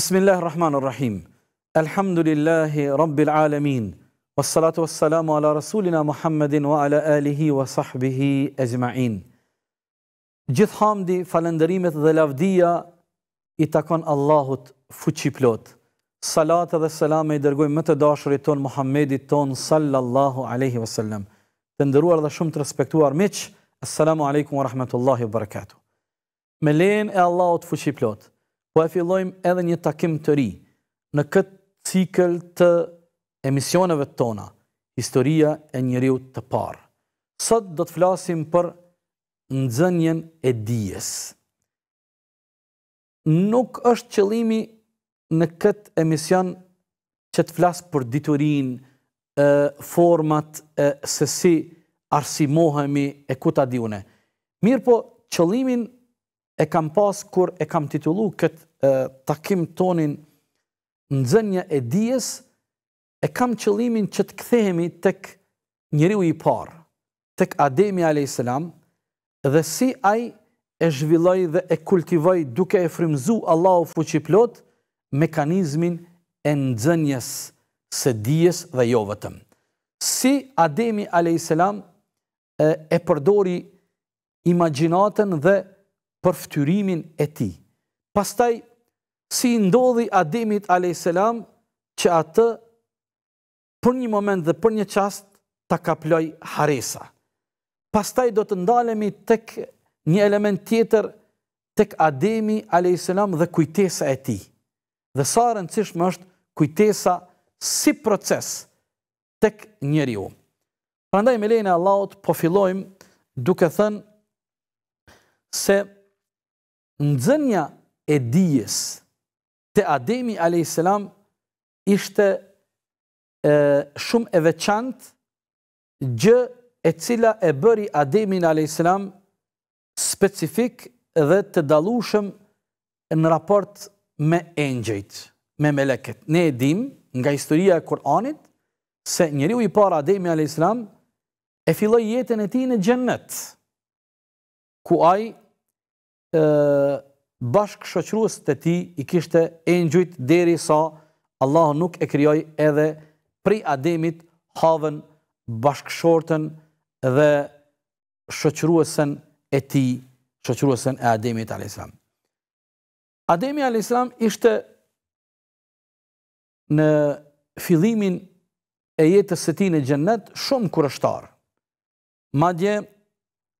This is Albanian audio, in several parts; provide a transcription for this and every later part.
بسم الله الرحمن الرحيم الحمد لله رب العالمين والصلاة والسلام على رسولنا محمد وعلى آله وصحبه أجمعين جث حامدي فلندريمة ذلافدية إتاكون الله فوشي بلوت صلاة ذا السلام يدرقوي متى داشري تون محمد تون صلى الله عليه وسلم تندرو أرضا شمت رسبكتوار ميتش السلام عليكم ورحمة الله وبركاته ملين الله فوشي بلوت po e fillojmë edhe një takim të ri në këtë cikël të emisioneve tona, historia e njëriu të parë. Sot do të flasim për nëzënjen e dijes. Nuk është qëlimi në këtë emision që të flasë për diturin, format, se si arsimohemi e ku ta diune. Mirë po, qëlimin e kam pas kur e kam titullu këtë takim tonin në zënja e dijes, e kam qëlimin që të kthehemi të kë njëri u i parë, të kë Ademi a.s. dhe si aj e zhvilloj dhe e kultivoj duke e frimzu Allah u fuqiplot mekanizmin e në zënjes se dijes dhe jo vëtëm. Si Ademi a.s. e përdori imaginatën dhe për ftyrimin e ti. Pastaj, si ndodhi Ademit a.s. që atë për një moment dhe për një qast të kaploj haresa. Pastaj do të ndalemi tek një element tjetër tek Ademi a.s. dhe kujtesa e ti. Dhe sa rëndësishmë është kujtesa si proces tek njëri u. Pra me lejnë e Allahot, po filojmë duke thënë se nëzënja e dijes të Ademi a.s. ishte shumë e veçant gjë e cila e bëri Ademin a.s. specifik dhe të dalushëm në raport me engjëjt, me meleket. Ne dim nga historia e Koranit se njëri u i parë Ademi a.s. e filloj jetën e ti në gjennet ku ajë bashkë shëqruës të ti i kishte e njëjtë deri sa Allah nuk e kryoj edhe pri ademit havën bashkë dhe shëqruësën e ti, shëqruësën e ademit a.s. Ademi a.s. ishte në fillimin e jetës e ti në gjennet shumë kërështarë. Madje,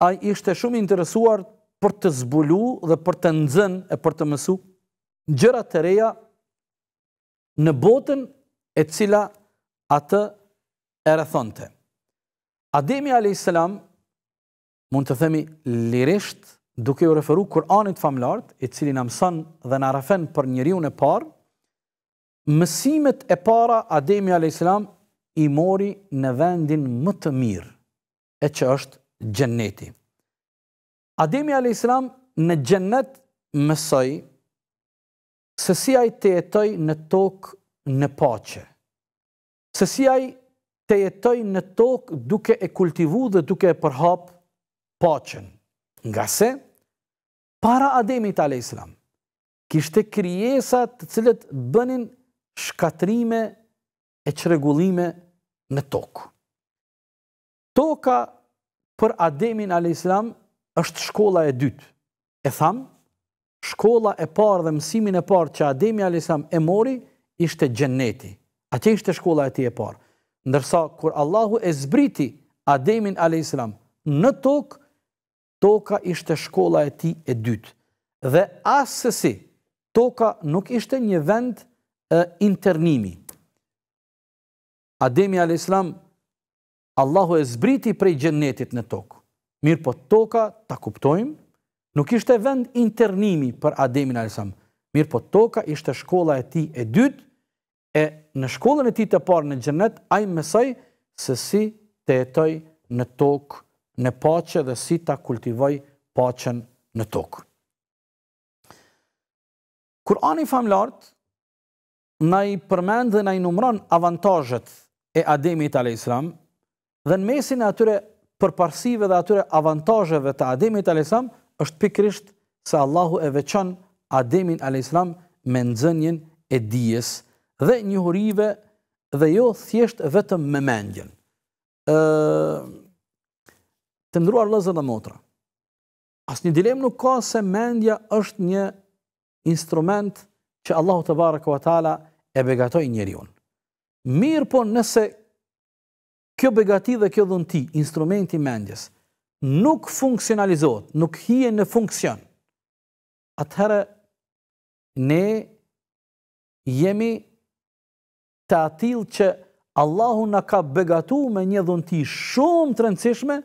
a ishte shumë interesuar për të zbulu dhe për të nëzën e për të mësu gjëra të reja në botën e cila atë e rëthonte. Ademi a.s. mund të themi lirisht duke u referu Kur'anit famlart i cili në mësën dhe në rafen për njëriu e parë, mësimet e para Ademi a.s. i mori në vendin më të mirë e që është gjenneti. Ademi a.s. në gjennet mësoj, se si të jetoj në tokë në pace, se si të jetoj në tokë duke e kultivu dhe duke e përhap pacen. Nga se, para Ademi a.s. kishte kryesat të cilët bënin shkatrime e qregullime në tokë. Toka për Ademin a.s është shkolla e dytë. E tham, shkolla e parë dhe mësimin e parë që Ademi Alisam e mori, ishte gjenneti. Ate ishte shkolla e ti e parë. Ndërsa, kur Allahu e zbriti Ademin Alisam në tokë, toka ishte shkolla e ti e dytë. Dhe asësi, toka nuk ishte një vend e, internimi. Ademi Alisam, Allahu e zbriti prej gjennetit në tokë. Mirë po toka, ta kuptojmë, nuk ishte vend internimi për Ademin Alisam. Mirë po toka ishte shkolla e ti e dytë, e në shkollën e ti të parë në gjennet, ajmë mësaj se si të jetoj në tokë, në pache dhe si ta kultivoj pachen në tokë. Kurani famlartë, na i përmend dhe na i numron avantajët e Ademit Alisam, dhe në mesin e atyre për dhe atyre avantajëve të Ademit Alislam, është pikrisht se Allahu e veçan Ademin Alislam me nëzënjen e dijes dhe njëhurive dhe jo thjesht vetëm me mendjen. E, të ndruar lëzë dhe motra, asë një dilemë nuk ka se mendja është një instrument që Allahu të barë këva e begatoj njëri unë. Mirë po nëse kjo begati dhe kjo dhunti, instrumenti mendjes, nuk funksionalizohet, nuk hije në funksion, atëherë ne jemi të atil që Allahu në ka begatu me një dhunti shumë të rëndësishme,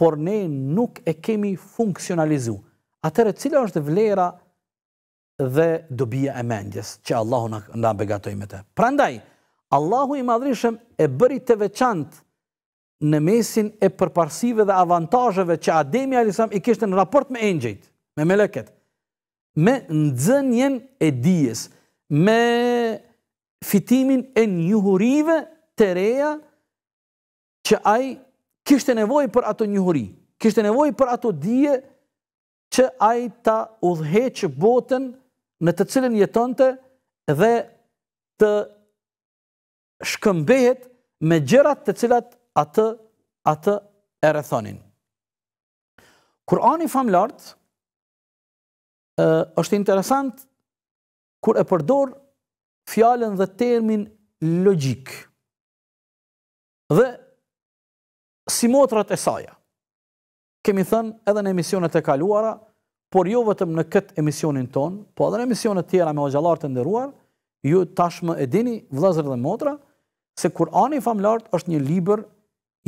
por ne nuk e kemi funksionalizu. Atëherë cilë është vlera dhe dobija e mendjes që Allahu në begatoj me të. Pra ndaj, Allahu i madrishëm e bëri të veçantë në mesin e përparsive dhe avantajëve që Ademi A.S. i kishtë në raport me engjejt, me meleket, me nëzënjen e dijes, me fitimin e njuhurive të reja që ai kishtë nevoj për ato njuhuri, kishtë nevoj për ato dije që ai ta udheqë botën në të cilën jetonte dhe të shkëmbehet me gjërat të cilat atë atë e rrethonin Kur'ani famlart ë është interesant kur e përdor fjalën dhe termin logjik dhe si motrat e saj Kemi thënë edhe në emisionet e kaluara, por jo vetëm në këtë emisionin ton, po edhe në emisionet tjera me xhallar të nderuar, ju tashmë e dini dhe motra se Kur'ani famlart është një libër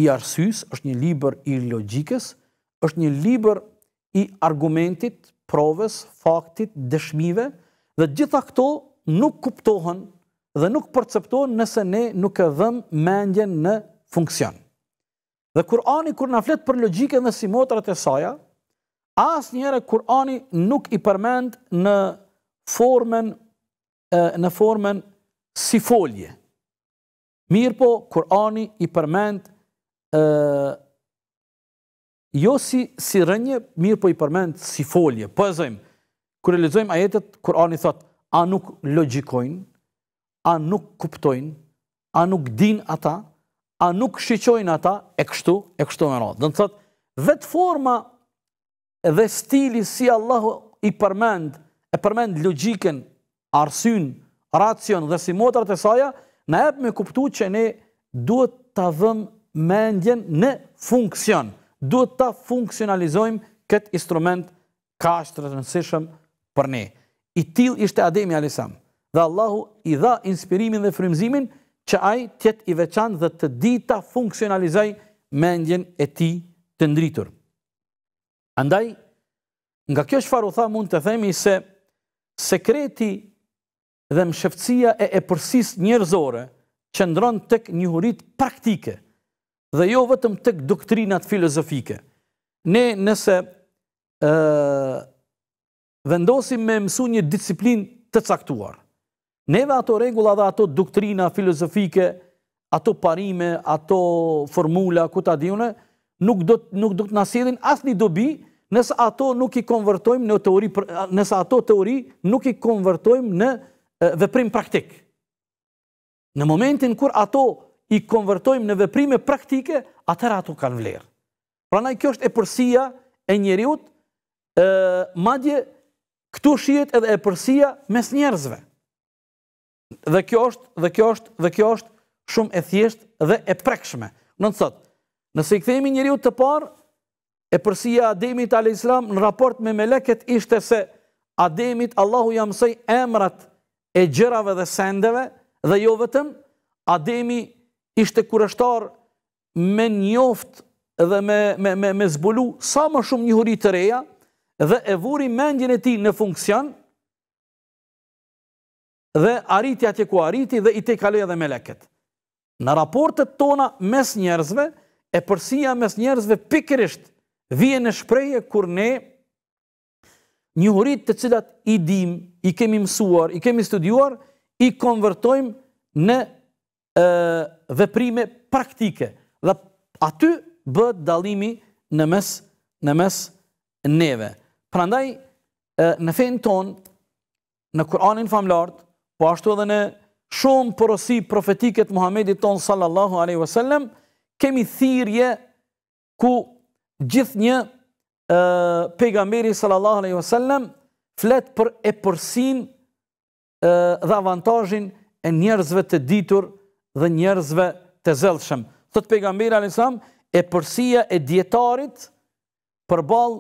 i arsys, është një liber i logikës, është një liber i argumentit, proves, faktit, dëshmive, dhe gjitha këto nuk kuptohen dhe nuk përceptohen nëse ne nuk e dhëm mendjen në funksion. Dhe Kurani, kur në fletë për logike dhe si motrat e saja, as njëre Kurani nuk i përmend në formen, në formen si folje. Mirë po, Kurani i përmend jo si, si rënje, mirë po i përmend si folje. Po e zëjmë, kërë e lezojmë ajetet, kërë anë i thotë, a nuk logikojnë, a nuk kuptojnë, a nuk din ata, a nuk shqyqojnë ata, e kështu, e kështu me rëndë. Dhe në thotë, vetë forma dhe stili si Allahu i përmend, e përmend logiken, arsyn, racion dhe si motrat e saja, në ebë me kuptu që ne duhet të dhëmë mendjen në funksion. Duhet ta funksionalizojmë këtë instrument ka është të rëndësishëm për ne. I til ishte Ademi Alisam, dhe Allahu i dha inspirimin dhe frimzimin që aj tjetë i veçan dhe të di ta funksionalizaj mendjen e ti të ndritur. Andaj, nga kjo shfaru tha mund të themi se sekreti dhe mshëfëcia e e përsis njërzore që ndronë tek njëhurit praktike, dhe jo vetëm tek doktrinat filozofike. Ne nëse vendosim me mësu një disiplin të caktuar. Neve ato regula dhe ato doktrina filozofike, ato parime, ato formula, ku ta diune, nuk do të nuk do të na sjellin dobi nëse ato nuk i konvertojmë në teori, nëse ato teori nuk i konvertojmë në veprim praktik. Në momentin kur ato i konvertojmë në veprime praktike, atëra ato kanë vlerë. Pra na i kjo është e përsia e njeriut, e, madje këtu shiet edhe e përsia mes njerëzve. Dhe kjo është, dhe kjo është, dhe kjo është shumë e thjesht dhe e prekshme. Në nësot, nëse i këthejmi njeriut të parë, e përsia Ademit a.S. në raport me Meleket ishte se Ademit Allahu jam emrat e gjërave dhe sendeve dhe jo vetëm, Ademi ishte kurështar me njoft dhe me, me, me, me zbulu sa më shumë një huri të reja dhe e vuri mendjen e ti në funksion dhe arriti atje ku arriti dhe i te kaloja dhe me leket. Në raportet tona mes njerëzve, e përsia mes njerëzve pikrisht vje në shpreje kur ne një hurit të cilat i dim, i kemi mësuar, i kemi studuar, i konvertojmë në veprime praktike. Dhe aty bëhet dallimi në mes në mes neve. Prandaj në fen ton në Kur'anin famlart, po ashtu edhe në shumë porosi profetike të Muhamedit ton sallallahu alaihi wasallam, kemi thirrje ku gjithnjë ë pejgamberi sallallahu alaihi wasallam flet për epërsin ë dhe avantazhin e njerëzve të ditur, dhe njerëzve të zellshëm. Thot pejgamberi alesam, e përsia e djetarit përball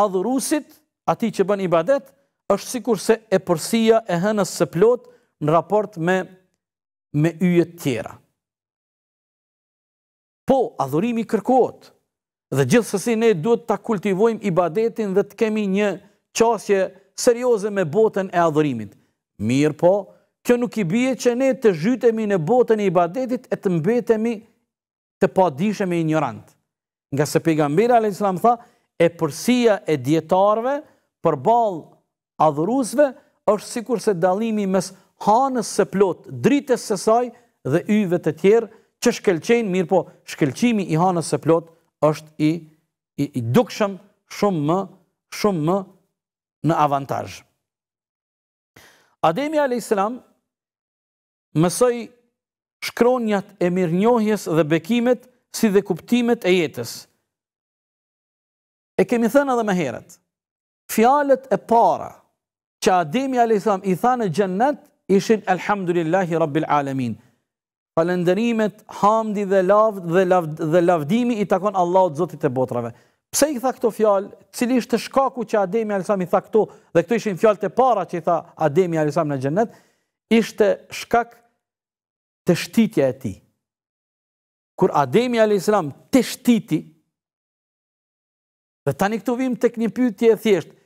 adhurusit ati që bën i badet, është sikur se e përsia e hënës së plot në raport me, me yjet tjera. Po, adhurimi kërkot, dhe gjithsesi ne duhet ta kultivojmë i badetin dhe të kemi një qasje serioze me botën e adhurimit. Mirë po, kjo nuk i bie që ne të zhytemi në botën e ibadetit e të mbetemi të padishemi ignorant. Nga se pejgamberi alayhiselam tha, e përsia e dietarëve përball adhuruesve është sikurse dallimi mes hanës së plot, dritës së saj dhe yve të tjerë që shkëlqejnë, mirë po shkëlqimi i hanës së plot është i i, i dukshëm shumë më shumë më në avantazh. Ademi a.s mësoj shkronjat e mirë njohjes dhe bekimet si dhe kuptimet e jetës. E kemi thënë edhe me herët, fjalet e para që Ademi a.s. i tha në gjennet, ishin Elhamdulillahi Rabbil Alamin. Falenderimet, hamdi dhe, lav, dhe, lav, dhe lavdimi i takon Allahot zotit e botrave. Pse i tha këto fjal, cili ishte shkaku që Ademi a.s. i tha këto, dhe këto ishin fjal të para që i tha Ademi a.s. në gjennet, ishte shkak të shtitja e ti. Kur Ademi a.s. të shtiti, dhe tani këtu vim të kënjë pyti e thjeshtë,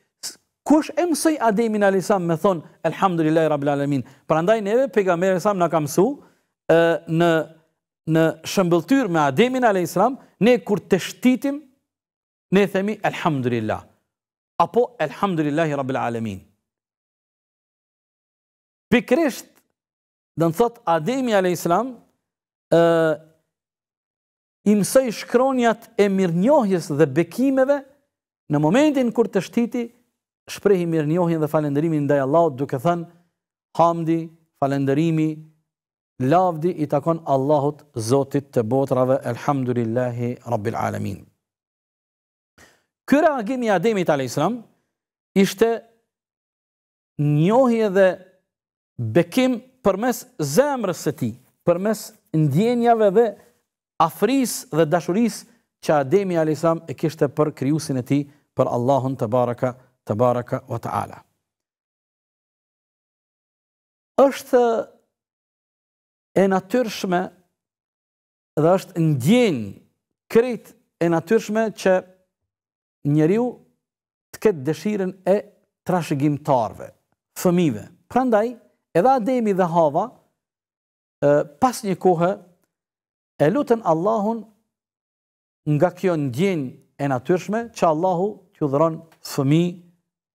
kush e mësoj Ademi a.s. me thonë, Elhamdulillah, Rabbil Alamin. Pra ndaj neve, pega me a.s. në kam su, në në shëmbëltyr me Ademin a.s. ne kur të shtitim ne themi Elhamdulillah apo Elhamdulillahi Rabbil Alemin Pikrisht, dhe në thot, Ademi a.s. i mësoj shkronjat e mirënjohjes dhe bekimeve në momentin kur të shtiti, shprehi mirënjohjen dhe falenderimin ndaj Allah duke thënë, hamdi, falenderimi, lavdi i takon Allahut Zotit të botrave, elhamdurillahi, rabbil alamin. Kërë agimi Ademi a.s. ishte njohje dhe bekim përmes zemrës së ti, përmes ndjenjave dhe afris dhe dashuris që Ademi Alisam e kishte për kryusin e ti për Allahun të baraka, të baraka wa ta'ala. Êshtë e natyrshme dhe është ndjenj, kryt e natyrshme që njeriu të ketë dëshiren e trashëgimtarëve, fëmijëve. fëmive, prandaj Edhe Ademi dhe Hava, pas një kohë, e lutën Allahun nga kjo ndjen e natyrshme, që Allahu t'ju dhëron fëmi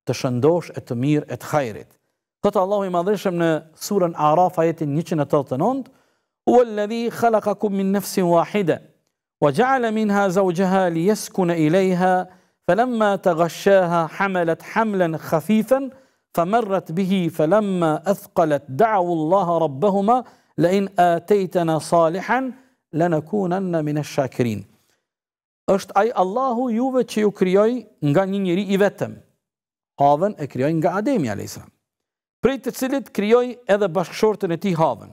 të shëndosh e të mirë e të kajrit. Thëtë Allahu i madrëshem në surën Araf ajetin 189, U nëdhi khalaka min nefsin wahide, wa gja'ala min ha zaujëha li jeskune i lejha, fe lemma të gashëha hamelet hamlen khafifën, فمرت به فلما اثقلت دعوا الله ربهما لئن اتيتنا صالحا لنكونن من الشاكرين është ai Allahu juve që ju krijoi nga një njeri i vetëm. Havën e krijoi nga Ademi alayhiselam. Prej të cilit krijoi edhe bashkëshortën e tij Havën.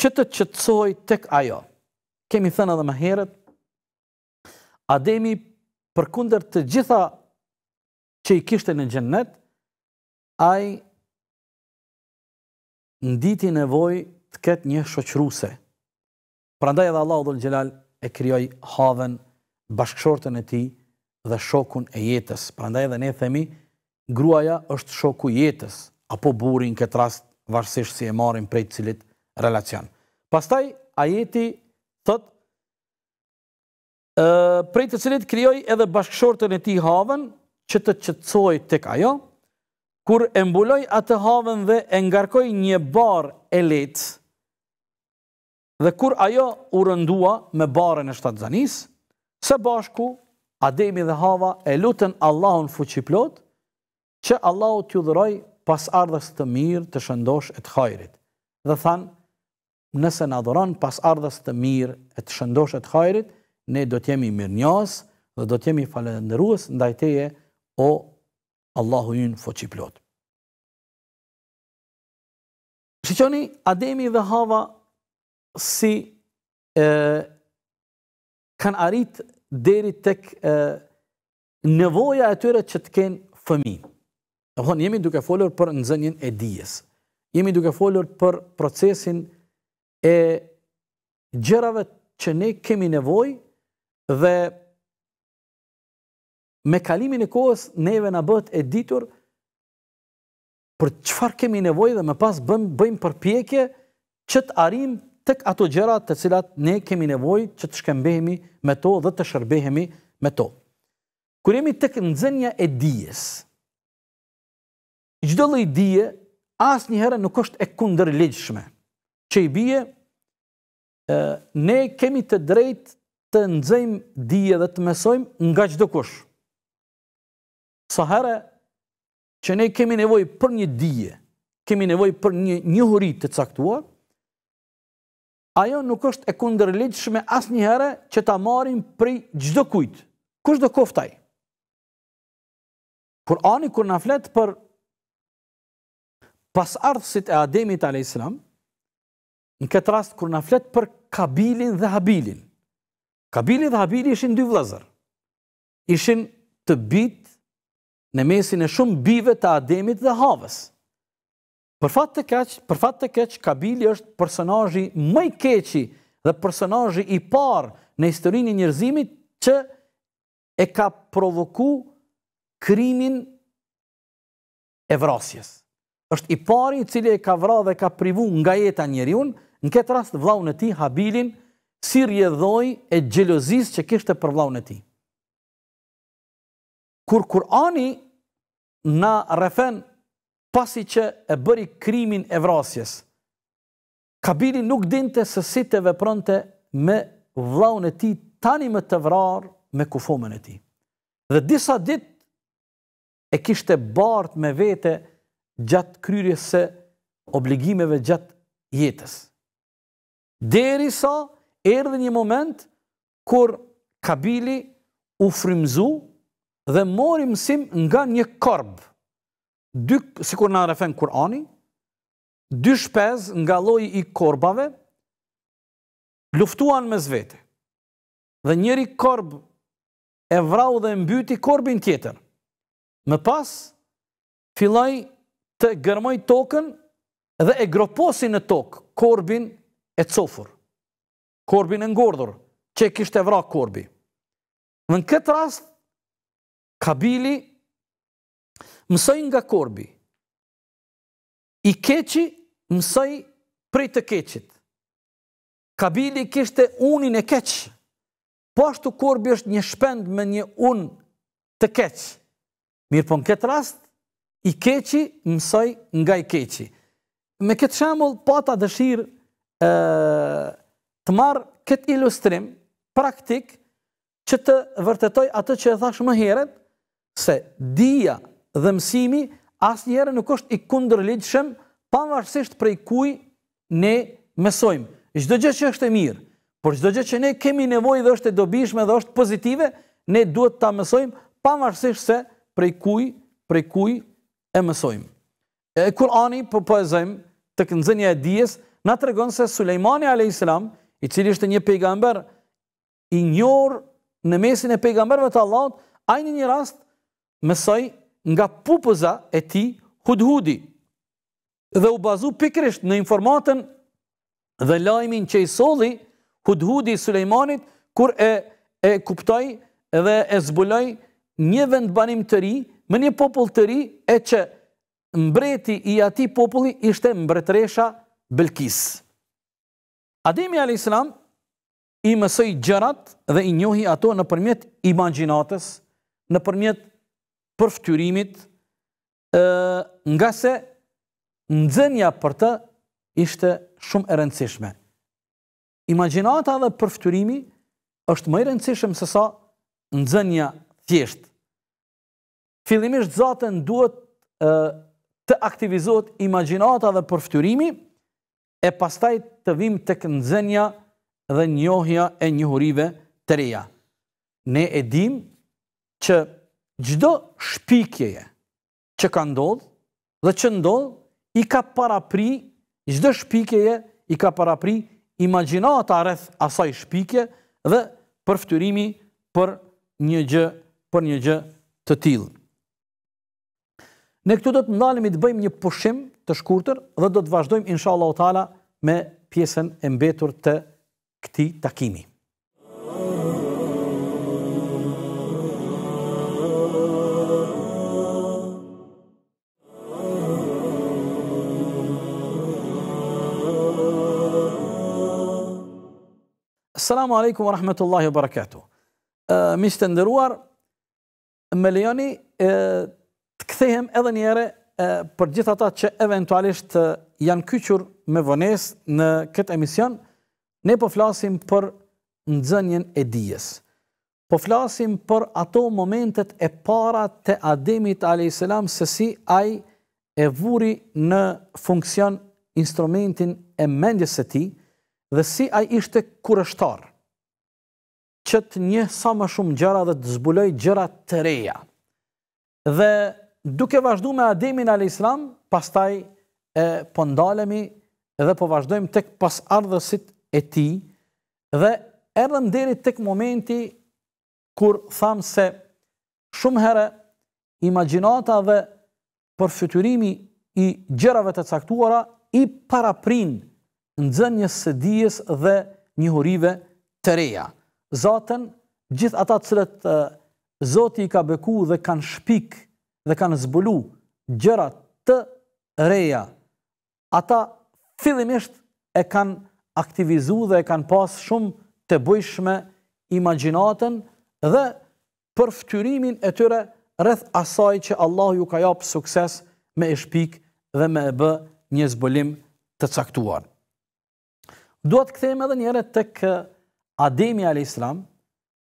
Që të qetësoj tek ajo. Kemi thënë edhe më herët Ademi përkundër të gjitha që i kishte në xhennet, ai nditi nevojë të ketë një shoqëruse. Prandaj edhe Allahu dhul xhelal e krijoi Havën bashkëshortën e tij dhe shokun e jetës. Prandaj edhe ne themi gruaja është shoku i jetës apo burri në këtë rast varësisht si e marrin prej cilit relacion. Pastaj ajeti thotë ë prej të cilit krijoi edhe bashkëshortën e tij Havën që të qetësoj tek ajo, kur e mbuloj atë haven dhe e ngarkoj një bar e let, dhe kur ajo u rëndua me barën e shtatë zanis, se bashku, ademi dhe hava e lutën Allahun fuqiplot, që Allahu t'ju dhëroj pas ardhës të mirë të shëndosh e të hajrit. Dhe thanë, nëse në adhëron pas ardhës të mirë e të shëndosh e të hajrit, ne do t'jemi mirë njësë dhe do t'jemi falenderuës ndajteje o Allahu jën foqi plot. Shqoni, Ademi dhe Hava si e, kanë arrit deri tek e, nevoja e tyre që të kenë fëmi. Dhe thonë, jemi duke folur për nëzënjën e dijes. Jemi duke folur për procesin e gjërave që ne kemi nevoj dhe me kalimin e kohës neve në bët e ditur për qëfar kemi nevoj dhe me pas bëjmë përpjekje që të arim tëk ato gjera të cilat ne kemi nevoj që të shkembehemi me to dhe të shërbehemi me to. Kër jemi tëk nëzënja e dijes, gjdo lloj dije asë një herë nuk është e kunder legjshme, që i bije, ne kemi të drejt të nëzëjmë dije dhe të mesojmë nga gjdo kushë sa herë që ne kemi nevoj për një dije, kemi nevoj për një njohuri të caktuar, ajo nuk është e kundër asnjëherë asë një herë që ta marim prej gjdo kujtë, kush do koftaj. Kur kur na fletë për pas e Ademit a.s. në këtë rast kur na fletë për kabilin dhe habilin. Kabilin dhe habilin ishin dy vlazër. Ishin të bitë në mesin e shumë bive të Ademit dhe Havës. Për fat të keq, për fat të keq, Kabili është personazhi më keqi keq i dhe personazhi i parë në historinë e njerëzimit që e ka provoku krimin e vrasjes. Është i pari i cili e ka vra dhe ka privu nga jeta njeriu, në këtë rast vllaun e tij Habilin, si rrjedhoi e xhelozisë që kishte për vllaun e tij. Kur Kurani Na Refen, pasi që e bëri krimin e vrasjes, Kabili nuk dinte se si të vepronte me vllahun e tij tani më të vrarë me kufomen e tij. Dhe disa ditë e kishte bartë me vete gjatë kryerjes së obligimeve gjatë jetës. Derisa erdhi një moment kur Kabili u frymzu dhe mori mësim nga një korb. dy, si kur në refen Kurani, dy shpez nga loj i korbave, luftuan me zvete. Dhe njëri korb e vrau dhe mbyti korbin tjetër. Më pas, filaj të gërmoj tokën dhe e groposi në tokë korbin e cofur, korbin e ngordur, që e kishtë e vra korbi. Në këtë rast, Kabili mësoj nga korbi, i keqi mësoj prej të keqit. Kabili kishte unin e keq, po ashtu korbi është një shpend me një un të keq. Mirë po në këtë rast, i keqi mësoj nga i keqi. Me këtë shemull, po ata dëshirë të marë këtë ilustrim praktik që të vërtetoj atë që e thash më heret, se dija dhe mësimi asë njëre nuk është i kundër legjshëm, panvarsisht prej kuj ne mesojmë. Gjdo gjë që është e mirë, por gjdo gjë që ne kemi nevoj dhe është e dobishme dhe është pozitive, ne duhet ta mesojmë panvarsisht se prej kuj, prej kuj e mesojmë. E Kurani, për po, po ezojmë, të këndzënja e dijes, na të regonë se Suleimani a.s. i cili është një pejgamber, i njërë në mesin e pejgamberve të Allahot, ajni një rast mësoj nga pupuza e ti hudhudi dhe u bazu pikrisht në informatën dhe lajmin që i soli hudhudi i Sulejmanit kur e, e kuptoj dhe e zbuloj një vend banim të ri me një popull të ri e që mbreti i ati populli ishte mbretresha Belkis. Ademi a.s. i mësoj gjërat dhe i njohi ato në përmjet imaginatës, në përmjet për fëtyrimit, nga se nëzënja për të ishte shumë e rëndësishme. Imaginata dhe për fëtyrimi është më i rëndësishme se sa nëzënja tjeshtë. Filimisht zaten duhet të aktivizot imaginata dhe për fëtyrimi e pastaj të vim të këndzenja dhe njohja e njëhurive të reja. Ne edhim që gjdo shpikjeje që ka ndodhë dhe që ndodhë i ka parapri, gjdo shpikjeje i ka parapri imaginata rreth asaj shpikje dhe përftyrimi për një gjë, për një gjë të tilë. Ne këtu do të ndalemi të bëjmë një pushim të shkurtër dhe do të vazhdojmë inshallah o tala me pjesën e mbetur të këtij takimi Salamu alaikum wa rahmetullahi wa barakatuhu. Mi të ndëruar, me lejoni të këthejem edhe njere për gjitha ta që eventualisht janë kyqur me vënes në këtë emision, ne po flasim për nëzënjen e dijes. Po flasim për ato momentet e para të ademit a.s. se si aj e vuri në funksion instrumentin e mendjes e ti, nështë dhe si ai ishte kurështar, që të një sa më shumë gjëra dhe të zbuloj gjëra të reja. Dhe duke vazhdu me Ademin al-Islam, pastaj po ndalemi dhe po vazhdojmë tek pas ardhësit e ti, dhe erdhëm deri tek momenti kur thamë se shumë herë imaginata dhe përfyturimi i gjërave të caktuara i paraprinë nxënjes së dijes dhe njohurive të reja. Zotën, gjithë ata të cilët Zoti i ka beku dhe kanë shpik dhe kanë zbulu gjëra të reja, ata fillimisht e kanë aktivizu dhe e kanë pas shumë të bëjshme imaginatën dhe përftyrimin e tyre rreth asaj që Allah ju ka japë sukses me e shpik dhe me e bë një zbulim të caktuar. Dua të kthejmë edhe një herë tek Ademi të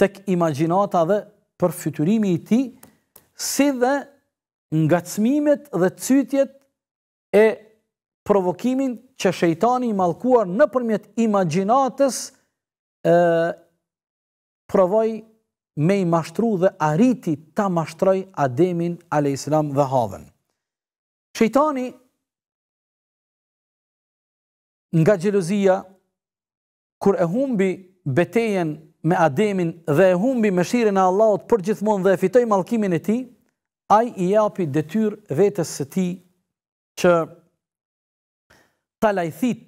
tek imagjinata dhe përfytyrimi i tij, si dhe ngacmimet dhe cytjet e provokimin që shejtani i mallkuar nëpërmjet imagjinatës ë provoi me i mashtru dhe arriti ta mashtroj Ademin alayhiselam dhe Havën. Shejtani nga xhelozia kur e humbi betejen me Ademin dhe e humbi mëshirën e Allahut për gjithmonë dhe e fitoi mallkimin e tij, ai i japi detyr vetes së tij që ta lajthit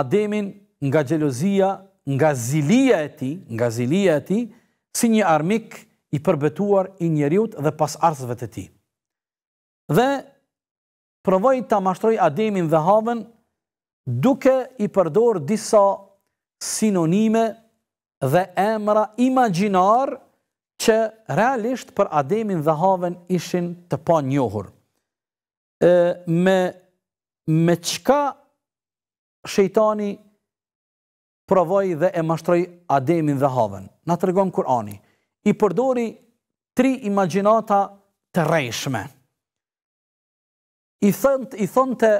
Ademin nga xhelozia, nga zilia e tij, nga zilia e tij si një armik i përbetuar i njeriut dhe pasardhësve të tij. Dhe provoi ta mashtroi Ademin dhe Havën duke i përdor disa sinonime dhe emra imagjinar që realisht për Ademin dhe haven ishin të pa njohur. Ë me me çka shejtani provoi dhe e mashtroi Ademin dhe haven? Na tregon Kurani. I përdori tri imagjinata të rreshme. I thënë i thonte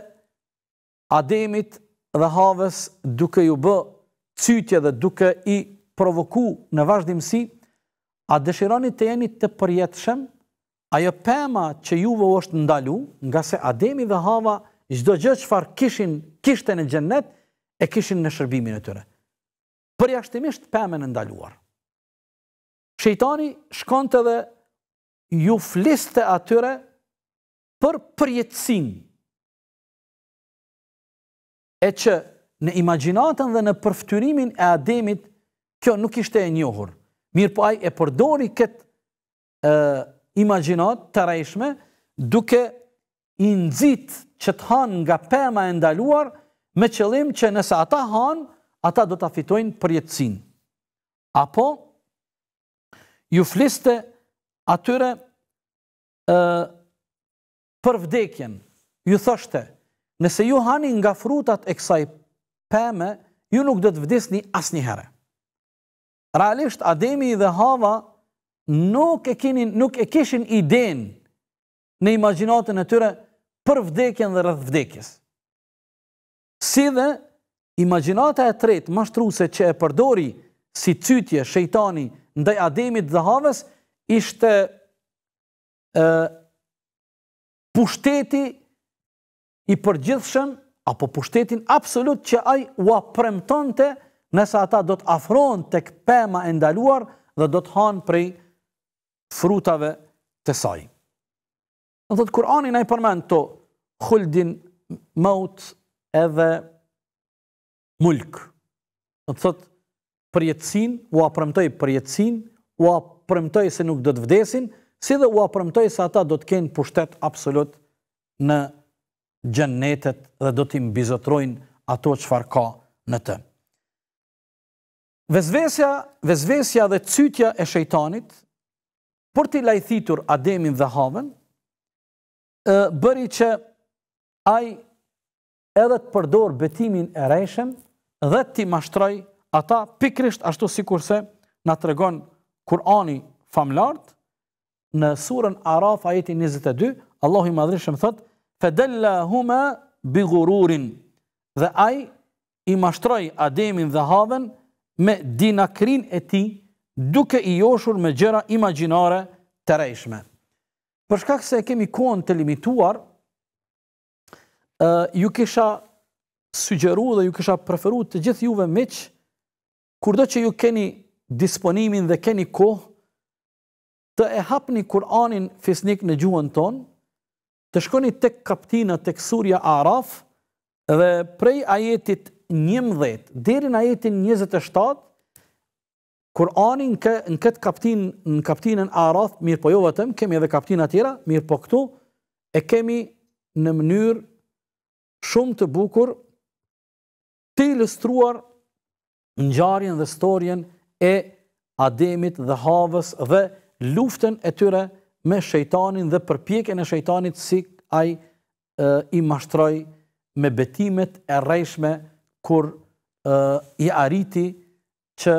Ademit dhe Havës duke ju bë cytje dhe duke i provoku në vazhdimësi, a dëshironi të jeni të përjetëshem, ajo pema që juve është ndalu, nga se Ademi dhe Hava gjdo gjë qëfar kishin kishte në gjennet, e kishin në shërbimin e tëre. Përjashtimisht pëmë në ndaluar. Shejtani shkonte dhe ju fliste atyre për përjetësinë, e që në imaginatën dhe në përftyrimin e ademit, kjo nuk ishte e njohur. Mirë po aj e përdori këtë imaginat të rejshme, duke i nëzit që të hanë nga pema e ndaluar, me qëllim që nëse ata hanë, ata do të afitojnë përjetësin. Apo, ju fliste atyre e, për vdekjen, ju thoshte, Nëse ju hani nga frutat e kësaj pëme, ju nuk do të vdisni asë një herë. Realisht, Ademi dhe Hava nuk e, kinin, nuk e kishin idenë në imaginatën e tyre për vdekjen dhe rëdhë vdekjes. Si dhe imaginatët e tretë më se që e përdori si cytje shejtani ndaj Ademi dhe Havës, ishte përdojnë pushteti i përgjithshëm apo pushtetin absolut që ai u premtonte nëse ata do të afrohen tek pema e ndaluar dhe do të hanë prej frutave të saj. Në thot Kur'ani na i përmend to khuldin maut edhe mulk. Në thot përjetësin, u apremtoj përjetësin, u apremtoj se nuk do të vdesin, si dhe u apremtoj se ata do të kënë pushtet absolut në gjennetet dhe do t'im bizotrojnë ato që far ka në të. Vezvesja, vezvesja dhe cytja e shejtanit, për t'i lajthitur Ademin dhe Haven, bëri që aj edhe të përdor betimin e rejshem dhe t'i mashtroj ata pikrisht ashtu si kurse nga të regon Kurani famlart në surën Araf, ajeti 22, Allahu i madrishëm thëtë, fedella huma bi gururin, dhe aj i mashtroj Ademin dhe Havën me dinakrin e ti, duke i joshur me gjera imaginare të rejshme. Përshkak se kemi kohën të limituar, ju kisha sugjeru dhe ju kisha preferu të gjithë juve miqë, kurdo që ju keni disponimin dhe keni kohë, të e hapni Kur'anin fisnik në gjuën tonë, të shkoni tek kaptina tek surja Araf dhe prej ajetit 11 deri në ajetin 27 Kurani në, kë, në këtë kaptin, në kaptinën Araf, mirë po jo vetëm, kemi edhe kaptinë atjera, mirë po këtu, e kemi në mënyrë shumë të bukur të ilustruar në dhe historinë e Ademit dhe Havës dhe luften e tyre me shejtanin dhe përpjekjen e shejtanit si ai i mashtroi me betimet e rreshme kur e, i arriti që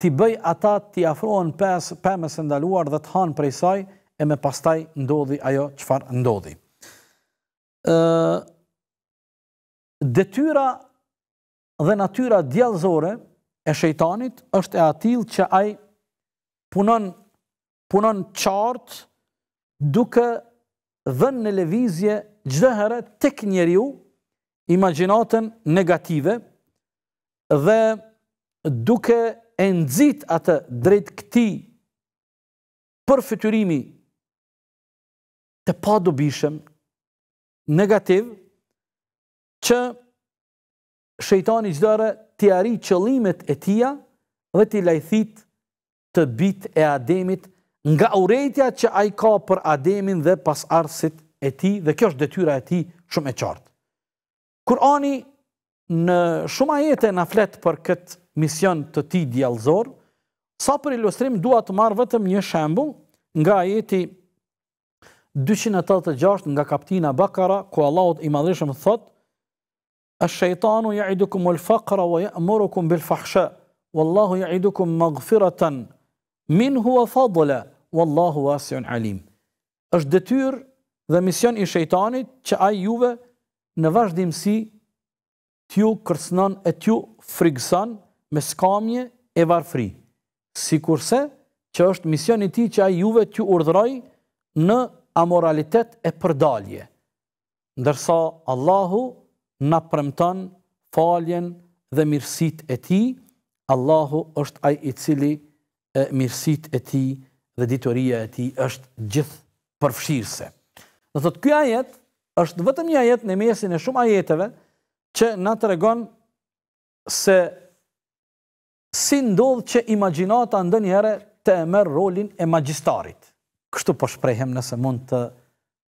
ti bëj ata ti afrohen pes, pëmës së ndaluar dhe të prej saj e më pastaj ndodhi ajo çfarë ndodhi. ë detyra dhe natyra djelzore e shejtanit është e atill që ai punon punon qartë duke dhën në levizje gjithë herë tek njeriu imaginatën negative dhe duke e nëzit atë drejt këti për fëtyrimi të pa dubishëm negativ që shëjtani gjithëre të jari qëlimet e tia dhe të lajthit të bit e ademit nga urejtja që a i ka për ademin dhe pas arsit e ti, dhe kjo është detyra e ti shumë e qartë. Kurani në shumë ajete në fletë për këtë mision të ti djelzor, sa për ilustrim duat të marrë vetëm një shembu nga ajeti 286 nga kaptina Bakara, ku Allahot i madhishëm thotë, është shëjtanu ja idukum ul faqra wa ja mërukum bil fahshë, Wallahu ja maghfiratan Min hua fadole, wallahu asion alim. është dëtyr dhe mision i shejtanit që a juve në vazhdimësi t'ju kërsnën e t'ju frikësan me skamje e varfri. Si kurse që është mision i ti që a juve t'ju urdhëroj në amoralitet e përdalje. Ndërsa Allahu në premton faljen dhe mirësit e ti, Allahu është a i cili e mirësit e ti dhe ditoria e ti është gjithë përfshirëse. Dhe thotë, kjo ajet është vëtëm një ajet në mesin e shumë ajeteve që na të regon se si ndodhë që imaginata ndë njëre të e merë rolin e magjistarit. Kështu po shprejhem nëse mund të,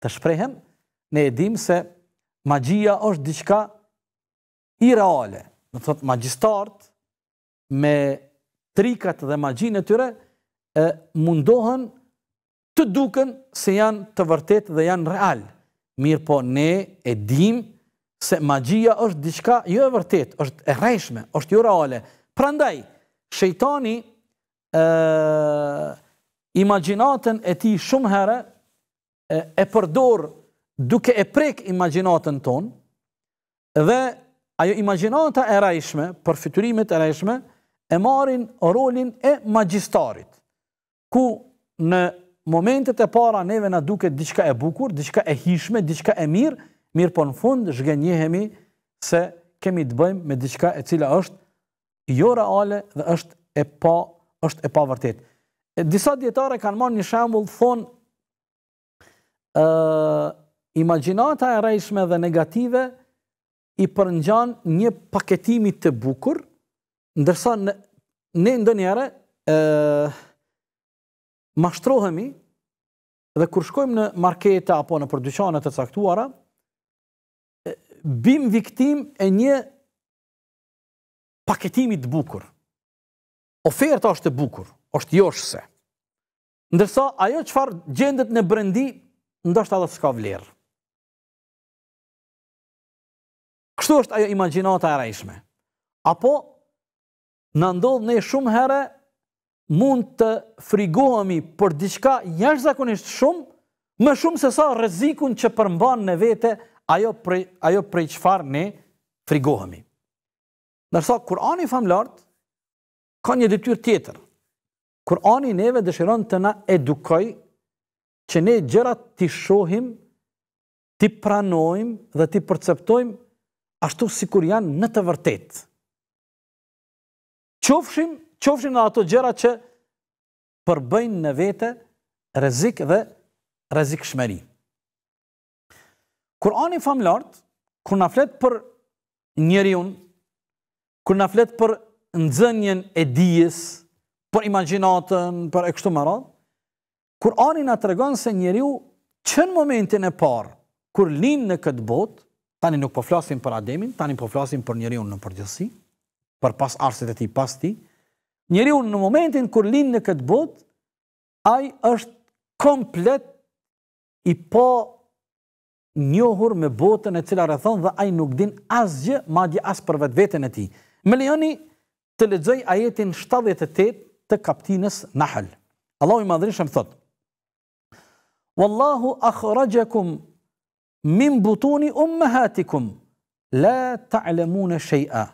të shprejhem, ne edhim se magjia është diqka i reale. Dhe thotë, magjistartë me trikat dhe magjinë e tyre e mundohen të duken se janë të vërtet dhe janë real. Mirë po ne e dim se magjia është diçka jo e vërtet, është e rrejshme, është jo reale. Pra ndaj, shejtani ë imagjinatën e ti shumë herë e, e përdor duke e prek imagjinatën tonë dhe ajo imaginata e rrejshme, përfiturimet e rrejshme, e marin rolin e magjistarit, ku në momentet e para neve na duket diçka e bukur, diçka e hishme, diçka e mirë, mirë po në fund zhgënjehemi se kemi të bëjmë me diçka e cila është jo reale dhe është e pa është e pa vërtet. Disa dietare kanë marrë një shembull thon ë imagjinata e rejshme dhe negative i përngjan një paketimi të bukur ndërsa në, ne ndonjëherë e, mashtrohemi dhe kur shkojmë në markete apo në për dyqane të caktuara bim viktim e një paketimi të bukur. Oferta është e bukur, është joshse. Ndërsa ajo çfarë gjendet në brendi ndoshta edhe s'ka vlerë. Kështu është ajo imagjinata e rrejshme. Apo në ndodhë ne shumë herë mund të frigohemi për diçka jash zakonisht shumë, më shumë se sa rezikun që përmban në vete ajo prej, ajo prej qëfar ne frigohemi. Nërsa, Kurani famlart ka një dityr tjetër. Kurani neve dëshiron të na edukoj që ne gjërat të shohim, të pranojmë dhe të përceptojmë ashtu si kur janë në të vërtetë qofshim, qofshim në ato gjera që përbëjnë në vete rezik dhe rezik shmeri. Kur anë i lartë, kur në fletë për njeri unë, kur në fletë për nëzënjen e dijes, për imaginatën, për e kështu marat, kur anë i nga të regonë se njeri u që në momentin e parë, kur linë në këtë botë, tani nuk po flasim për ademin, tani po flasim për njeri unë në përgjësi, për pas arsit e ti, pas ti, njeri unë në momentin kër linë në këtë bot, aj është komplet i po njohur me botën e cila rëthon dhe aj nuk din asgjë, madje as për vetë vetën e ti. Me lejoni të ledzoj ajetin 78 të kaptinës nahëll. Allahu i madrishëm thot, Wallahu akhrajakum min butoni umme hatikum, la ta'lemune shej'a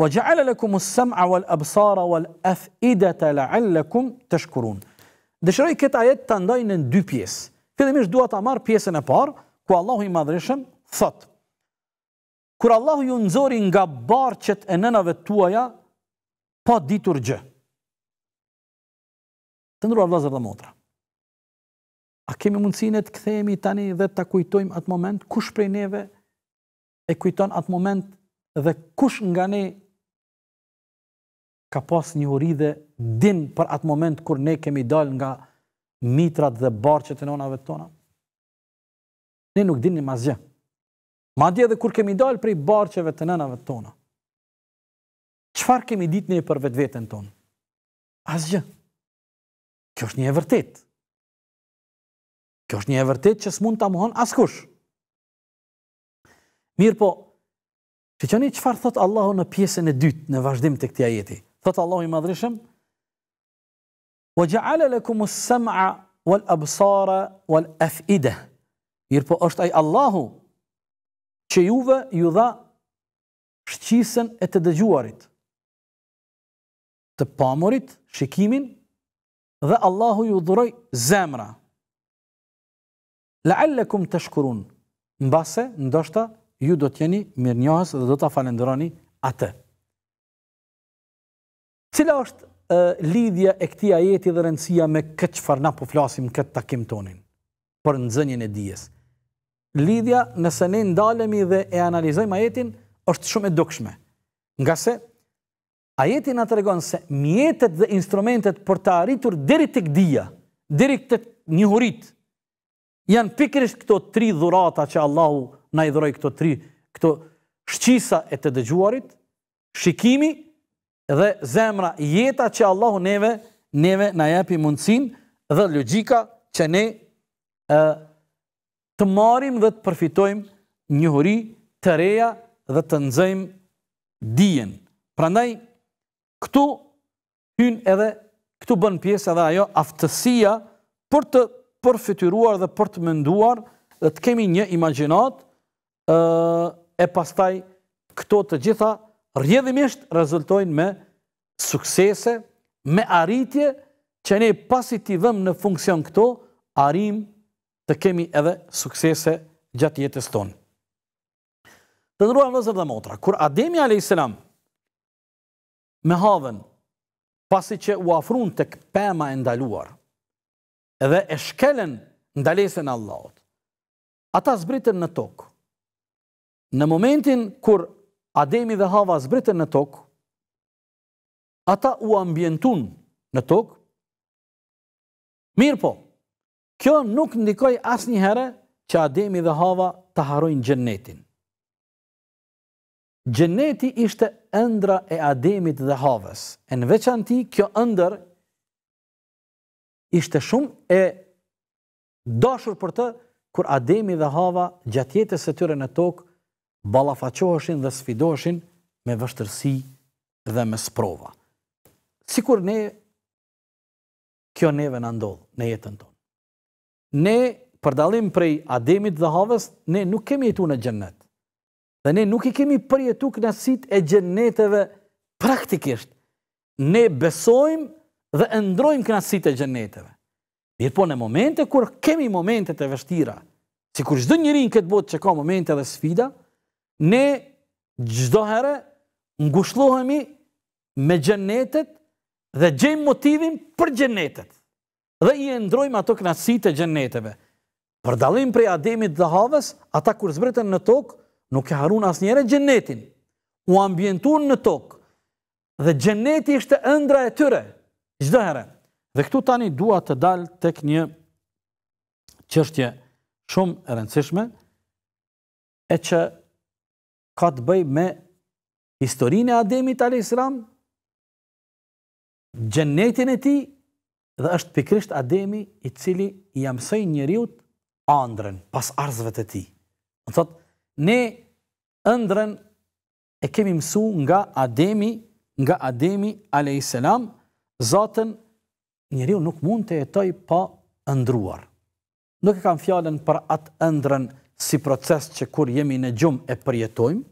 wa ja'ala lakum as-sam'a wal absara wal af'idata la'allakum tashkurun. Dëshiroj këtë ajet ta ndaj në dy pjesë. Fillimisht dua ta marr pjesën e parë ku Allahu i Madhërisëm thot: Kur Allahu ju nxori nga barqet e nënave tuaja pa ditur gjë. Të ndrua vëllezër dhe motra. A kemi mundësinë të kthehemi tani dhe ta kujtojmë atë moment kush prej neve e kujton atë moment dhe kush nga ne ka pas një uri dhe din për atë moment kur ne kemi dal nga mitrat dhe barqet e nonave tona. Ne nuk din një mazgje. Ma dje dhe kur kemi dal për i barqeve të nënave tona. Qfar kemi dit një për vetë vetën tonë? Asgjë. Kjo është një e vërtet. Kjo është një e vërtet që s'mun të muhon askush. Mirë po, që që një qëfar thotë Allahu në pjesën e dytë në vazhdim të këtja jeti? Thotë Allahu i madhrishëm, o gjaale lëkumu sëmëa wal abësara wal efide, mirë po është ajë Allahu, që juve ju dha shqisen e të dëgjuarit, të pamurit, shikimin, dhe Allahu ju dhuroj zemra. Leallekum të shkurun, në base, ndoshta, ju do t'jeni mirë njohës dhe do t'a falenderoni atë. Cila është lidhja e këtij ajeti dhe rëndësia me këtë çfarë na po flasim këtë takim tonin për nxënjen e dijes? Lidhja, nëse ne ndalemi dhe e analizojmë ajetin, është shumë e dukshme. Nga se, ajeti nga të regonë se mjetet dhe instrumentet për të arritur diri të këdia, diri të njëhurit, janë pikrisht këto tri dhurata që Allahu na i dhuroj këto tri, këto shqisa e të dëgjuarit, shikimi, dhe zemra jeta që Allahu neve neve na jep mundsin dhe logjika që ne ë të marrim dhe të përfitojmë njohuri të reja dhe të nxjojmë dijen. Prandaj këtu hyn edhe këtu bën pjesë edhe ajo aftësia për të përfituar dhe për të menduar dhe të kemi një imagjinat ë e pastaj këto të gjitha rjedhimisht rezultojnë me suksese, me arritje, që ne pasi t'i dhëmë në funksion këto, arim të kemi edhe suksese gjatë jetës tonë. Të nëruar nëzër dhe motra, kur Ademi a.s. me havën, pasi që u afrun të këpema e ndaluar, edhe e shkelen ndalesen Allahot, ata zbritën në tokë. Në momentin kur Ademi dhe Hava zbritën në tokë, ata u ambientun në tokë, mirë po, kjo nuk ndikoj asë një herë që Ademi dhe Hava të harojnë gjennetin. Gjenneti ishte ëndra e Ademit dhe Havës, e në veçan ti kjo ëndër ishte shumë e dashur për të kur Ademi dhe Hava gjatjetës e tyre në tokë balafaqoheshin dhe sfidoheshin me vështërsi dhe me sprova. Sikur ne kjo neve në ndodhë, në jetën tonë. Ne për dallim prej Ademit dhe Havës, ne nuk kemi jetu në xhennet. Dhe ne nuk i kemi përjetu këna e gjenneteve praktikisht. Ne besojmë dhe ndrojmë këna e gjenneteve. Mirë po në momente, kur kemi momente të vështira, si kur shdo njërin këtë botë që ka momente dhe sfida, ne gjdo herë ngushlohemi me gjennetet dhe gjejmë motivin për gjennetet dhe i endrojmë ato knasit e gjenneteve. Për dalim prej ademit dhe haves, ata kur zbretën në tokë, nuk e harun as njere gjennetin, u ambientun në tokë, dhe gjenneti ishte ëndra e tyre, gjdo herë. Dhe këtu tani dua të dal tek një qështje shumë rëndësishme, e që ka të bëj me historinë e Ademit alayhis salam, gjenetin e tij dhe është pikrisht Ademi i cili i mësoi njeriu ëndrën pas arzëve të tij. Do thotë ne ëndrën e kemi mësu nga Ademi, nga Ademi alayhis zotën njeriu nuk mund të jetoj pa ëndruar. Nuk e kam fjalën për atë ëndrën si proces që kur jemi në gjumë e përjetojmë,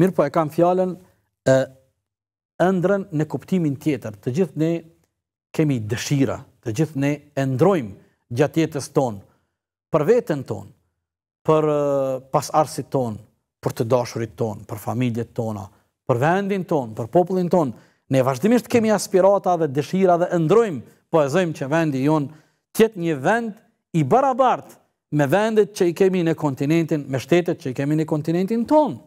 mirë po e kam fjallën ëndrën në kuptimin tjetër. Të gjithë ne kemi dëshira, të gjithë ne ëndrojmë gjatë jetës tonë, për vetën tonë, për pas arsit tonë, për të dashurit tonë, për familjet tona, për vendin tonë, për popullin tonë. Ne vazhdimisht kemi aspirata dhe dëshira dhe ëndrojmë, po e zëjmë që vendi jonë tjetë një vend i barabartë me vendet që i kemi në kontinentin, me shtetet që i kemi në kontinentin ton.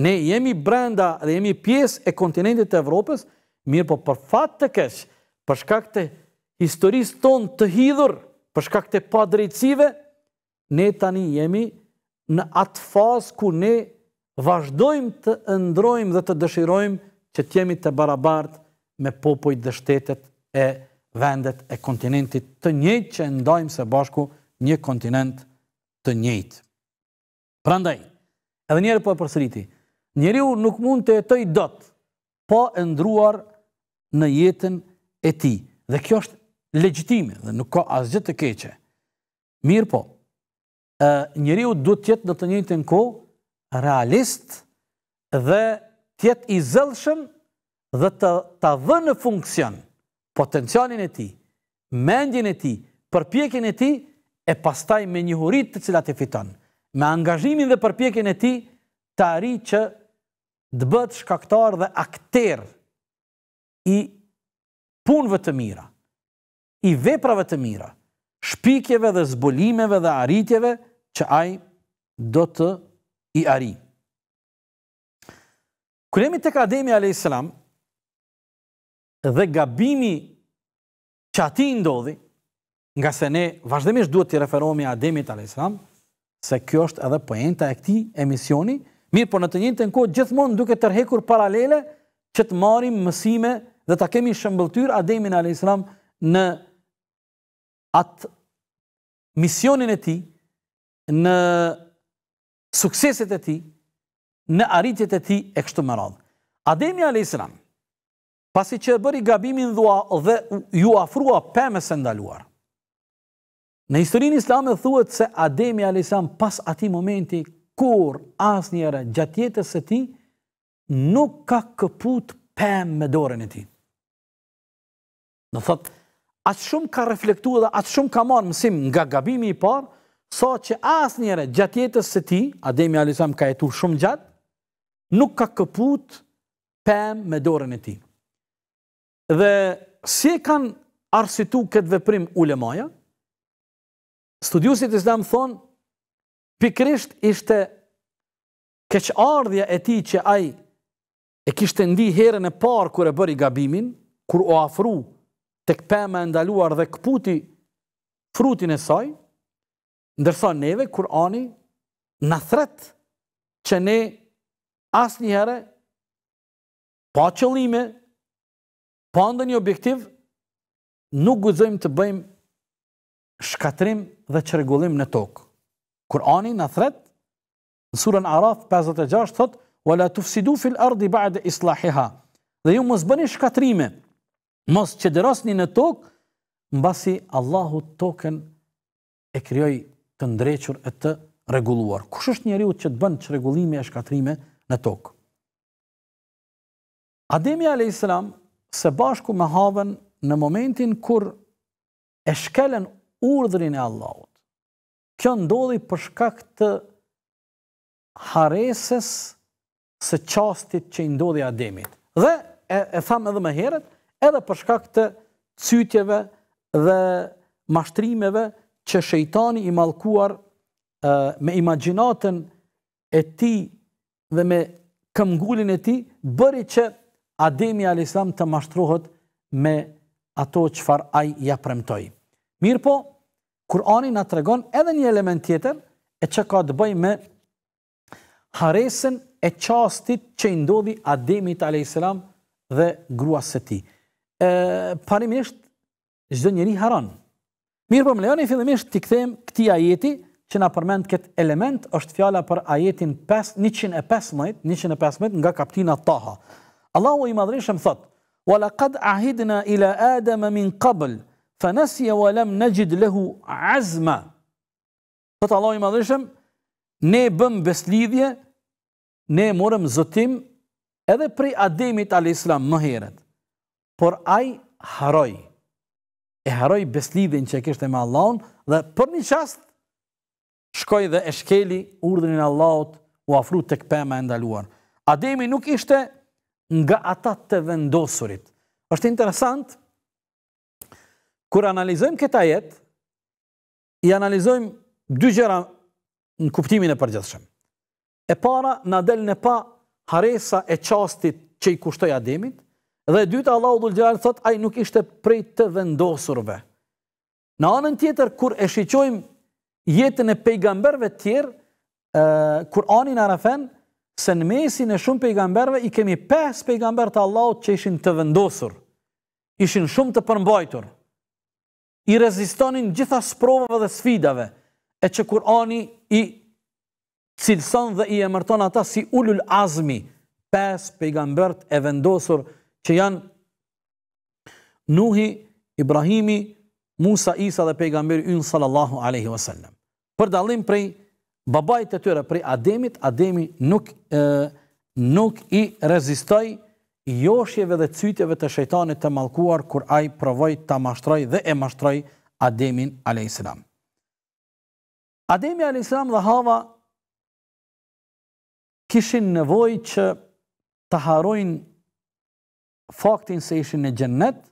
Ne jemi brenda dhe jemi pjesë e kontinentit të Evropës, mirë po për fat të kesh, për shkak të historisë ton të hidhur, për shkak të padrejtësive, ne tani jemi në atë fazë ku ne vazhdojmë të ndrojmë dhe të dëshirojmë që të jemi të barabartë me popojt dhe shtetet e vendet e kontinentit të njëjtë që ndajmë së bashku një kontinent të njëjtë. Prandaj, edhe njëherë po e përsëriti, njeriu nuk mund të jetoj dot pa po e ndruar në jetën e tij. Dhe kjo është legjitime dhe nuk ka asgjë të keqe. Mirë po, ë njeriu duhet të jetë në të njëjtën kohë realist dhe të jetë i zellshëm dhe të ta vënë në funksion potencialin e tij, mendjen e tij, përpjekjen e tij e pastaj me njëhurit të cilat e fiton, me angazhimin dhe përpjekin e ti, të ari që të bët shkaktar dhe akter i punëve të mira, i veprave të mira, shpikjeve dhe zbulimeve dhe aritjeve që ai do të i ari. Kulemi të kademi a.s. dhe gabimi që ati ndodhi, nga se ne vazhdimisht duhet të referohemi Ademit a.s. se kjo është edhe pojenta e këtij emisioni, mirë po në të njëjtën kohë gjithmonë duke tërhekur paralele që të marim mësime dhe të kemi shëmbëltyr Ademin a.s. në atë misionin e ti, në sukseset e ti, në arritjet e ti e kështu me radhë. Ademi a.s. pasi që bëri gabimin dhua dhe ju afrua pëmës e ndaluar, Në historinë islamë dhe thuët se Ademi Alisam pas ati momenti, kur as njëra gjatjetës e ti, nuk ka këput pëmë me dorën e ti. Në thot, atë shumë ka reflektu dhe atë shumë ka marë mësim nga gabimi i parë, sa që as njëra gjatjetës e ti, Ademi Alisam ka jetu shumë gjatë, nuk ka këput pëmë me dorën e ti. Dhe si kanë arsitu këtë veprim ulemajat, Studiusit islam thonë, pikrisht ishte keq ardhja e ti që aj e kishtë ndi herën e parë kër e bëri gabimin, kër o afru të këpema e ndaluar dhe këputi frutin e saj, ndërsa neve kër ani në thret që ne asë një pa qëllime, pa ndë një objektiv, nuk guzojmë të bëjmë shkatrim dhe qërgullim në tokë. Kurani në thret, në surën Araf 56, thot, la tufsidu fil ardi ba'de islahiha, dhe ju mos bëni shkatrime, mos që dërasni në tokë, në basi Allahu token e kryoj të ndrequr e të regulluar. Kush është njeriut që të bënë qërgullimi e shkatrime në tokë? Ademi a.s. se bashku me haven në momentin kur e shkelen urdhrin e Allahut. Kjo ndodhi për shkak të hareses së çastit që i ndodhi Ademit. Dhe e, e tham edhe më herët, edhe për shkak të çytjeve dhe mashtrimeve që shejtani i mallkuar me imagjinatën e tij dhe me këmgullin e tij bëri që Ademi alislam të mashtrohet me ato çfarë ai ia ja premtoi. Mirë po, Kurani nga të regon edhe një element tjetër e që ka të bëj me haresën e qastit që i ndodhi Ademit a.s. dhe grua së ti. parimisht, gjithë njëri haron. Mirë po, më lejoni, fillimisht, t'i këthejmë këti ajeti që na përmend këtë element, është fjala për ajetin 115, 115 nga kapitina taha. Allahu i madrishëm thot, wa laqad ahidna ila adama min qabl, fa e wa në najid lehu azma. Këtë Allah i madhëshem, ne bëm beslidhje, ne morëm zotim, edhe prej ademit al-Islam më heret. Por aj haroj, e haroj beslidhjen që e kështë me Allahun, dhe për një qast, shkoj dhe e shkeli urdhënin Allahot u afru të këpema e ndaluar. Ademi nuk ishte nga atat të vendosurit. është interesantë, Kër analizojmë këta jetë, i analizojmë dy gjera në kuptimin e përgjithshem. E para, në del në pa haresa e qastit që i kushtoj ademit, dhe dytë Allah u dhulgjallë thot, aj nuk ishte prej të vendosurve. Në anën tjetër, kër e shiqojmë jetën e pejgamberve tjerë, kër anin arafen, se në mesin e shumë pejgamberve, i kemi 5 pejgamber të Allah që ishin të vendosur, ishin shumë të përmbajturë, i rezistonin gjitha sprovëve dhe sfidave, e që Kurani i cilëson dhe i emërton ata si ullul azmi, pes pejgambert e vendosur që janë Nuhi, Ibrahimi, Musa Isa dhe pejgamberi unë sallallahu aleyhi wasallam. Për dalim prej babajt e tyre, prej Ademit, Ademi nuk, e, nuk i rezistoj joshjeve dhe cytjeve të shejtanit të mallkuar kur ai provoi ta mashtroj dhe e mashtroi Ademin alayhiselam. Ademi alayhiselam dhe Hava kishin nevojë që të harojnë faktin se ishin në xhennet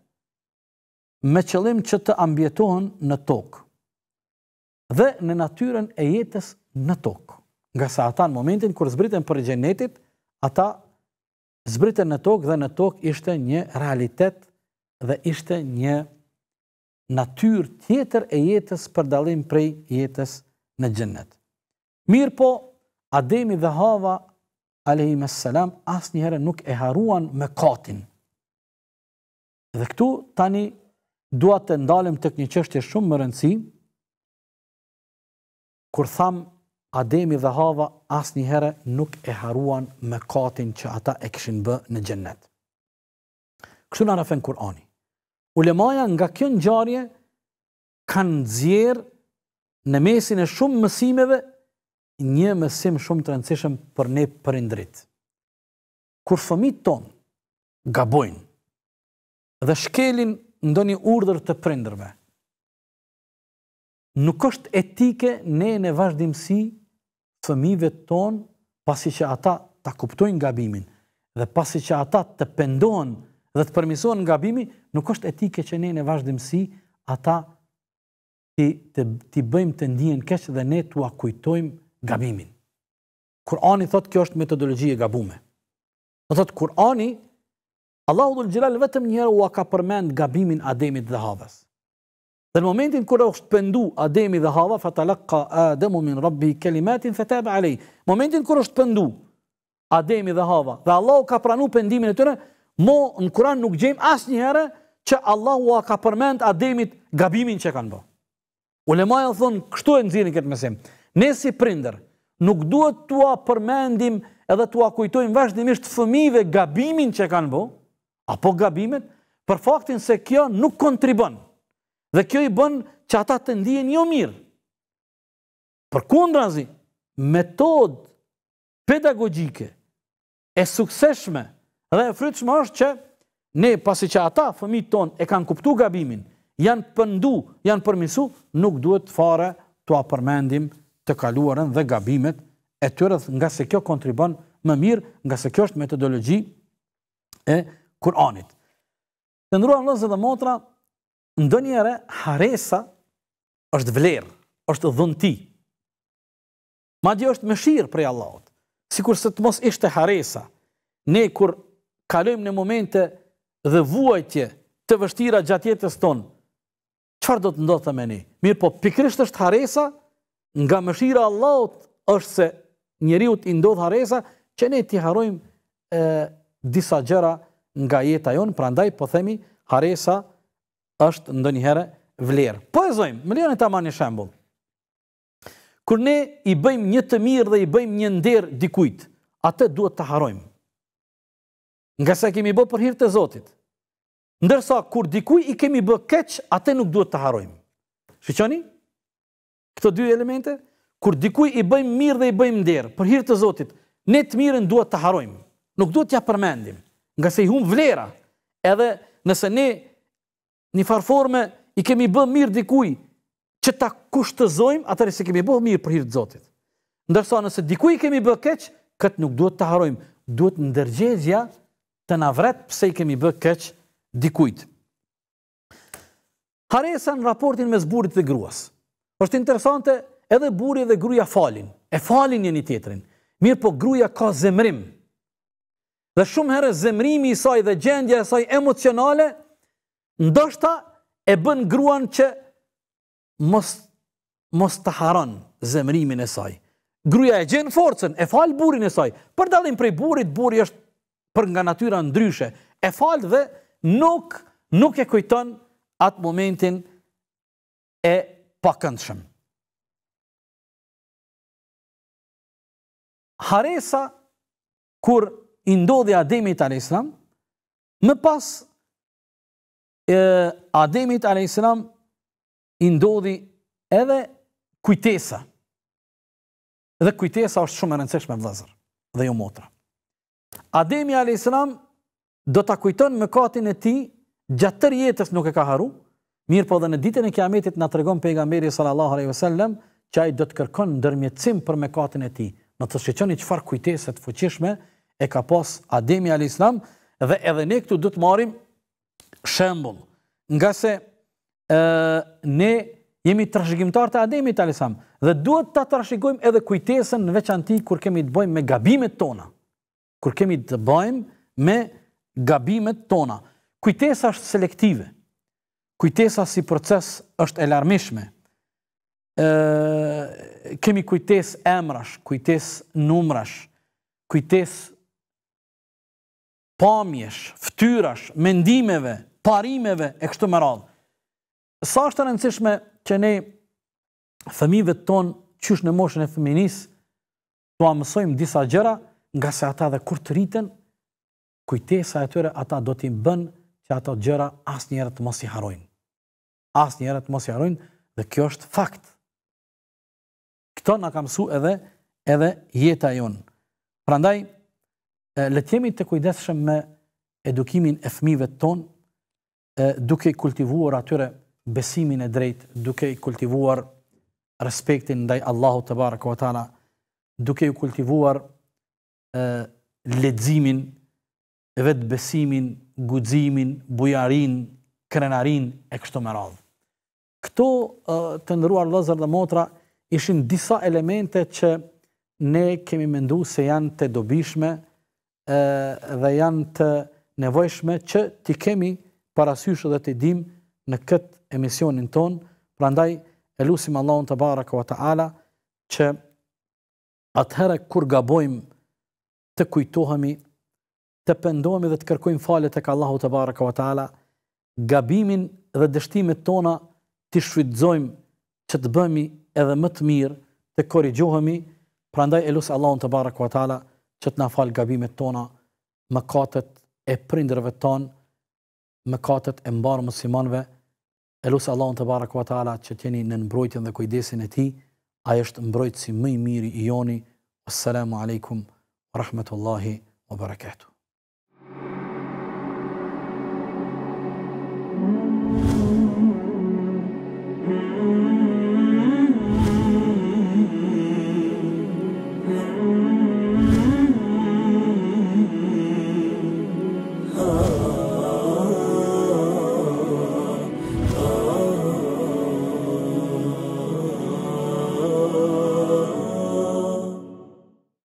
me qëllim që të ambjetohen në tokë dhe në natyrën e jetës në tokë. Nga sa ata në momentin kër zbritën për gjenetit, ata zbritën në tokë dhe në tokë ishte një realitet dhe ishte një natyr tjetër e jetës për dalim prej jetës në gjennet. Mirë po, Ademi dhe Hava, a.s. asë njëherë nuk e haruan me katin. Dhe këtu tani duat të ndalim të kënjë qështje shumë më rëndësi, kur thamë Ademi dhe Hava asnjëherë nuk e haruan mëkatin që ata e kishin bë në xhennet. Kështu na rafen Kur'ani. Ulemaja nga kjo ngjarje kanë nxjerr në mesin e shumë mësimeve një mësim shumë të rëndësishëm për ne prindrit. Kur fëmijët ton gabojnë dhe shkelin ndonjë urdhër të prindërve, nuk është etike ne në vazhdimsi fëmive ton pasi që ata ta kuptojnë gabimin dhe pasi që ata të pendohen dhe të përmisohen nga bimi, nuk është etike që ne në vazhdimësi ata ti bëjmë të ndijen keshë dhe ne të akujtojmë gabimin. Kurani thotë kjo është metodologi e gabume. Në thotë Kurani, Allahu Gjilal vetëm njërë u a ka përmend gabimin Ademit dhe Havës. Dhe në momentin kër e është pëndu Ademi dhe Hava, fa talakka Ademu min Rabbi kelimatin, fa tabe alej. Në momentin kër është pëndu Ademi dhe Hava, dhe Allahu ka pranu pëndimin e tëre, mo në kuran nuk gjem asë një herë që Allahu a ka përmend Ademit gabimin që kanë bë. Ulema e thonë, kështu e nëzirin këtë mesim. Ne si prinder, nuk duhet të a përmendim edhe të a kujtojmë vazhdimisht fëmive gabimin që kanë bë, apo gabimet, për faktin se kjo nuk kontribonë Dhe kjo i bën që ata të ndihen jo mirë. Për kundrazi, metod pedagogjike e sukseshme dhe e frytëshme është që ne pasi që ata, fëmi tonë, e kanë kuptu gabimin, janë pëndu, janë përmisu, nuk duhet fare të apërmendim të kaluarën dhe gabimet e tërëth nga se kjo kontribon më mirë, nga se kjo është metodologi e Kur'anit. Të ndruan lëzë dhe motra, Ndo njëre, haresa është vlerë, është dhënti. Ma di është mëshirë prej Allahot. Si kur se të mos ishte haresa, ne kur kalujmë në momente dhe vuajtje të vështira gjatjetës tonë, qëfar do të ndodhë të meni? Mirë po, pikrisht është haresa, nga mëshira Allahot është se njeri u të ndodhë haresa, që ne t'i harojmë disa gjera nga jeta jonë, pra ndaj po themi haresa është ndonjëherë vlerë. Po e zojmë, më lejoni ta marr një shembull. Kur ne i bëjmë një të mirë dhe i bëjmë një nder dikujt, atë duhet ta harojmë. Nga sa kemi bë për hir të Zotit. Ndërsa kur dikujt i kemi bë keq, atë nuk duhet ta harojmë. Shiqoni? Këto dy elemente, kur dikujt i bëjmë mirë dhe i bëjmë nder për hir të Zotit, ne të mirën duhet ta harojmë. Nuk duhet t'ja përmendim, nga se i hum vlera. Edhe nëse ne një farforme, i kemi bë mirë dikuj, që ta kushtëzojmë, atëri se kemi bë mirë për hirtë zotit. Ndërsa nëse dikuj i kemi bë keq, këtë nuk duhet të harojmë, duhet ndërgjezja të navret pëse i kemi bë keq dikujt. Haresa në raportin me zburit dhe gruas. është interesante, edhe buri dhe gruja falin, e falin një një tjetërin, mirë po gruja ka zemrim, dhe shumë herë zemrimi i saj dhe gjendja i saj emocionale, ndoshta e bën gruan që mos mos të haron zemrimin e saj. Gruja e gjen forcën, e fal burrin e saj. Për dallim prej burrit, burri është për nga natyra ndryshe. E fal dhe nuk nuk e kujton atë momentin e pakëndshëm. Haresa, kur i ndodhi Ademit a.s. më pas e, Ademit a.s. i ndodhi edhe kujtesa. Dhe kujtesa është shumë e rëndësishme vëzër dhe ju jo motra. Ademi a.s. do të kujton mëkatin katin e ti gjatë tër jetës nuk e ka haru, mirë po dhe në ditën e kiametit në tregon pejgamberi sallallahu wasallam që ai do të kërkon ndërmjetësim për mëkatin katin e ti. Në të shqeqoni qëfar farë kujteset fuqishme e ka pas Ademi a.s. dhe edhe ne këtu do të marim shembul, nga se e, ne jemi të rëshgjimtar të ademi të alisam, dhe duhet të të rëshgjimtar edhe kujtesën në veçanti kur kemi të bojmë me gabimet tona, kur kemi të bojmë me gabimet tona. Kujtesa është selektive, kujtesa si proces është elarmishme, e, kemi kujtes emrash, kujtes numrash, kujtes pamjesh, ftyrash, mendimeve, parimeve e kështu më radhë. Sa është të rëndësishme që ne fëmive tonë qysh në moshën e fëminis të amësojmë disa gjëra nga se ata dhe kur të rriten kujtesa e tëre ata do t'im bën që ata gjëra as njerët të mos i harojnë. As njerët të mos i harojnë dhe kjo është fakt. Këto nga kam su edhe edhe jeta jonë. Prandaj, letjemi të kujdeshëm me edukimin e fëmive tonë duke i kultivuar atyre besimin e drejt, duke i kultivuar respektin ndaj Allahu të barë kohë duke i kultivuar ledzimin, vetë besimin, gudzimin, bujarin, krenarin e kështu më radhë. Këto të ndëruar lëzër dhe motra ishin disa elemente që ne kemi mendu se janë të dobishme dhe janë të nevojshme që ti kemi parasysh edhe të dim në këtë emisionin ton, prandaj e lusim Allahun të baraka kua ala, që atëherë kur gabojmë të kujtohemi, të pëndohemi dhe të kërkojmë falet e ka Allahu të baraka kua ala, gabimin dhe dështimet tona të shvidzojmë që të bëmi edhe më të mirë, të korrigjohemi, prandaj e lusim Allahun të baraka kua ala, që të na falë gabimet tona, më katët e prindërve tonë, mëkatet e mbarë muslimanëve, elus Allah te barek wa taala që tjeni në mbrojtjen dhe kujdesin e tij, ai është mbrojtësi më i miri i joni. Asalamu alaykum wa rahmatullahi wa barakatuh.